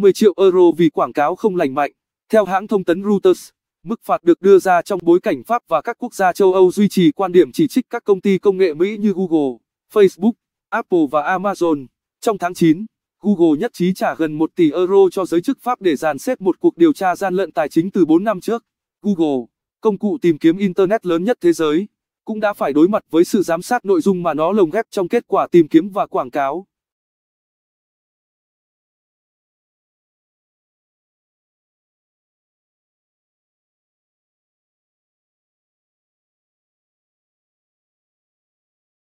50 triệu euro vì quảng cáo không lành mạnh. Theo hãng thông tấn Reuters, mức phạt được đưa ra trong bối cảnh Pháp và các quốc gia châu Âu duy trì quan điểm chỉ trích các công ty công nghệ Mỹ như Google, Facebook, Apple và Amazon. Trong tháng 9, Google nhất trí trả gần 1 tỷ euro cho giới chức Pháp để dàn xếp một cuộc điều tra gian lận tài chính từ 4 năm trước. Google, công cụ tìm kiếm Internet lớn nhất thế giới, cũng đã phải đối mặt với sự giám sát nội dung mà nó lồng ghép trong kết quả tìm kiếm và quảng cáo.